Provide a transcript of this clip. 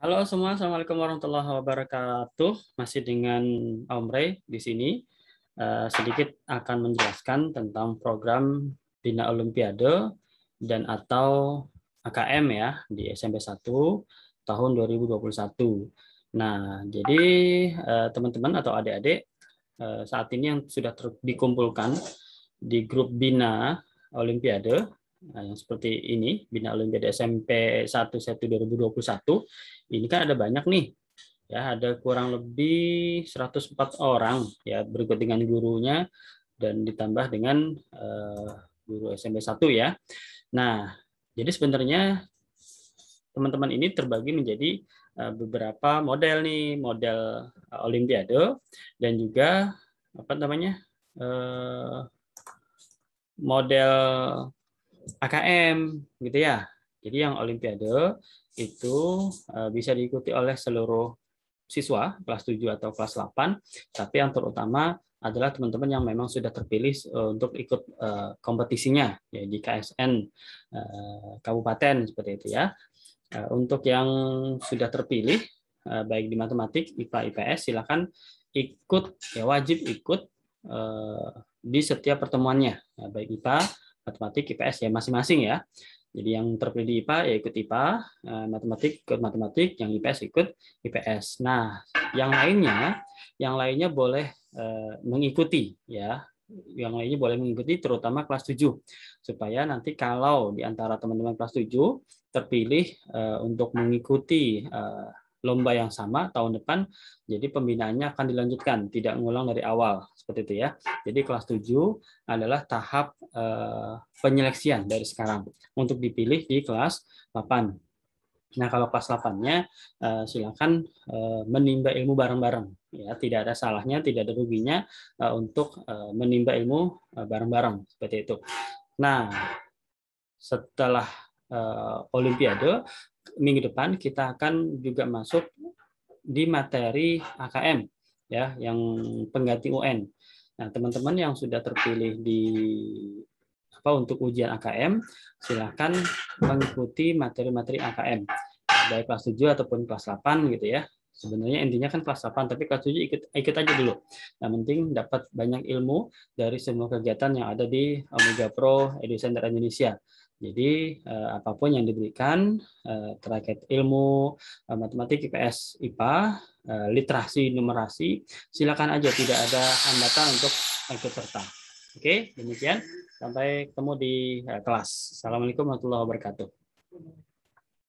Halo semua, Assalamualaikum warahmatullahi wabarakatuh. Masih dengan Om Ray di sini. Eh, sedikit akan menjelaskan tentang program Bina Olimpiade dan atau AKM ya di SMP 1 tahun 2021. Nah, jadi eh, teman-teman atau adik-adik eh, saat ini yang sudah dikumpulkan di grup Bina Olimpiade Nah, yang seperti ini, Bina Olimpiade SMP 1 puluh 2021, ini kan ada banyak nih. Ya, ada kurang lebih 104 orang ya berikut dengan gurunya dan ditambah dengan uh, guru SMP 1 ya. Nah, jadi sebenarnya teman-teman ini terbagi menjadi eh, beberapa model nih, model eh, olimpiade dan juga apa namanya? model AKM gitu ya. Jadi yang olimpiade itu eh, bisa diikuti oleh seluruh siswa kelas 7 atau kelas 8, tapi yang terutama adalah teman-teman yang memang sudah terpilih eh, untuk ikut eh, kompetisinya ya di KSN kabupaten seperti itu ya. Untuk yang sudah terpilih baik di matematik, IPA, IPS silakan ikut ya wajib ikut di setiap pertemuannya ya, baik IPA matematik, IPS ya masing-masing ya. Jadi yang terpilih di IPA ya ikut IPA, eh, matematik ikut matematik, yang IPS ikut IPS. Nah, yang lainnya, yang lainnya boleh eh, mengikuti ya. Yang lainnya boleh mengikuti terutama kelas 7 supaya nanti kalau di antara teman-teman kelas 7 terpilih eh, untuk mengikuti lomba yang sama tahun depan. Jadi pembinaannya akan dilanjutkan, tidak mengulang dari awal seperti itu ya. Jadi kelas 7 adalah tahap eh, penyeleksian dari sekarang untuk dipilih di kelas 8. Nah, kalau kelas 8-nya eh, silakan eh, menimba ilmu bareng-bareng ya, tidak ada salahnya, tidak ada ruginya untuk menimba ilmu bareng-bareng seperti itu. Nah, setelah Olimpiade minggu depan kita akan juga masuk di materi AKM ya yang pengganti UN. Nah, teman-teman yang sudah terpilih di apa untuk ujian AKM, silakan mengikuti materi-materi AKM baik kelas 7 ataupun kelas 8 gitu ya. Sebenarnya intinya kan kelas 8, tapi kelas 7 ikut, ikut aja dulu. Yang nah, penting dapat banyak ilmu dari semua kegiatan yang ada di Omega Pro Edu Center Indonesia. Jadi eh, apapun yang diberikan eh, terkait ilmu eh, matematik IPS IPA, eh, literasi numerasi, silakan aja tidak ada hambatan untuk ikut serta. Oke, demikian. Sampai ketemu di eh, kelas. Assalamualaikum warahmatullahi wabarakatuh.